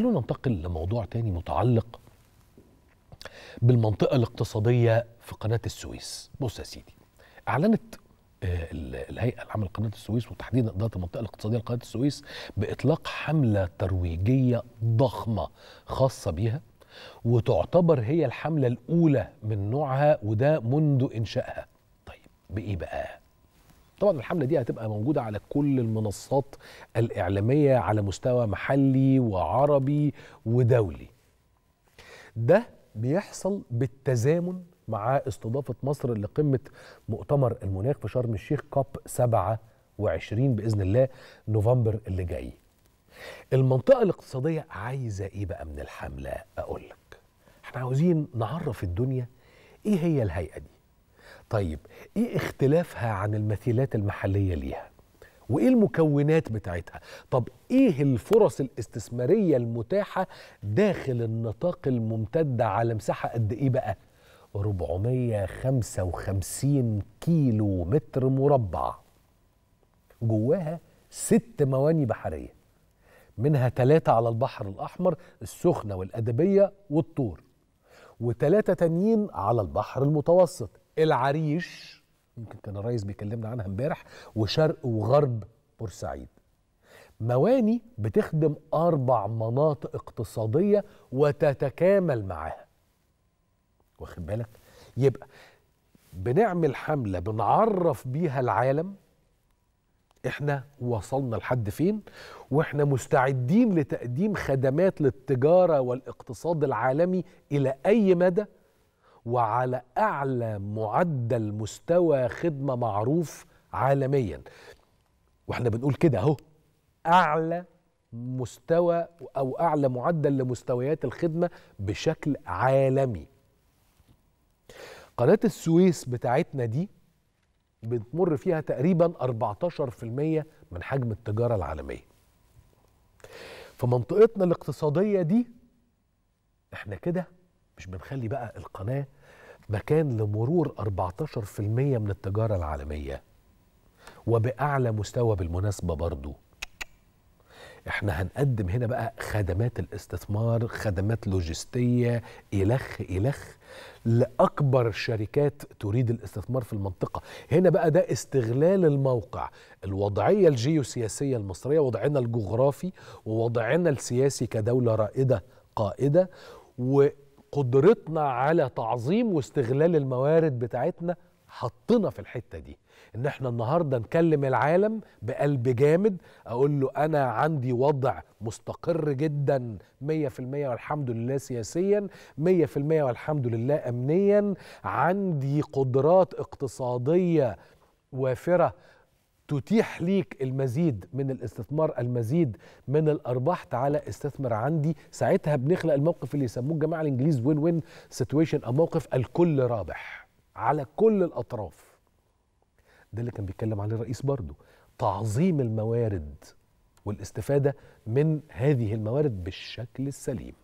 تعالوا ننتقل لموضوع تاني متعلق بالمنطقة الاقتصادية في قناة السويس بص يا سيدي أعلنت آه، الهيئه العامه لقناه السويس وتحديدا اداره المنطقه الاقتصاديه لقناه السويس باطلاق حمله ترويجيه ضخمه خاصه بيها وتعتبر هي الحمله الاولى من نوعها وده منذ انشائها طيب بايه بقى طبعا الحمله دي هتبقى موجوده على كل المنصات الاعلاميه على مستوى محلي وعربي ودولي ده بيحصل بالتزامن مع استضافه مصر لقمه مؤتمر المناخ في شرم الشيخ كاب 27 باذن الله نوفمبر اللي جاي المنطقه الاقتصاديه عايزه ايه بقى من الحمله اقول لك احنا عاوزين نعرف الدنيا ايه هي الهيئه دي طيب ايه اختلافها عن المثيلات المحليه ليها وايه المكونات بتاعتها طب ايه الفرص الاستثماريه المتاحه داخل النطاق الممتد على مساحه قد ايه بقى 455 كيلو متر مربع جواها ست مواني بحرية منها ثلاثة على البحر الأحمر السخنة والأدبية والطور وثلاثة تانيين على البحر المتوسط العريش يمكن كان الرئيس بيكلمنا عنها امبارح وشرق وغرب بورسعيد مواني بتخدم اربع مناطق اقتصاديه وتتكامل معاها واخد بالك يبقى بنعمل حمله بنعرف بيها العالم احنا وصلنا لحد فين واحنا مستعدين لتقديم خدمات للتجاره والاقتصاد العالمي الى اي مدى وعلى اعلى معدل مستوى خدمه معروف عالميا واحنا بنقول كده اهو اعلى مستوى او اعلى معدل لمستويات الخدمه بشكل عالمي قناه السويس بتاعتنا دي بتمر فيها تقريبا 14% من حجم التجاره العالميه فمنطقتنا الاقتصاديه دي احنا كده مش بنخلي بقى القناه مكان لمرور 14% من التجاره العالميه وباعلى مستوى بالمناسبه برضو احنا هنقدم هنا بقى خدمات الاستثمار خدمات لوجستيه الخ الخ لاكبر شركات تريد الاستثمار في المنطقه هنا بقى ده استغلال الموقع الوضعيه الجيوسياسيه المصريه وضعنا الجغرافي ووضعنا السياسي كدوله رائده قائده و قدرتنا على تعظيم واستغلال الموارد بتاعتنا حطنا في الحته دي ان احنا النهارده نكلم العالم بقلب جامد اقول له انا عندي وضع مستقر جدا 100% والحمد لله سياسيا 100% والحمد لله امنيا عندي قدرات اقتصاديه وافره تتيح ليك المزيد من الاستثمار المزيد من الارباح تعالى استثمر عندي ساعتها بنخلق الموقف اللي يسموه الجماعه الانجليز وين وين سيتويشن او موقف الكل رابح على كل الاطراف ده اللي كان بيتكلم عليه الرئيس برضه تعظيم الموارد والاستفاده من هذه الموارد بالشكل السليم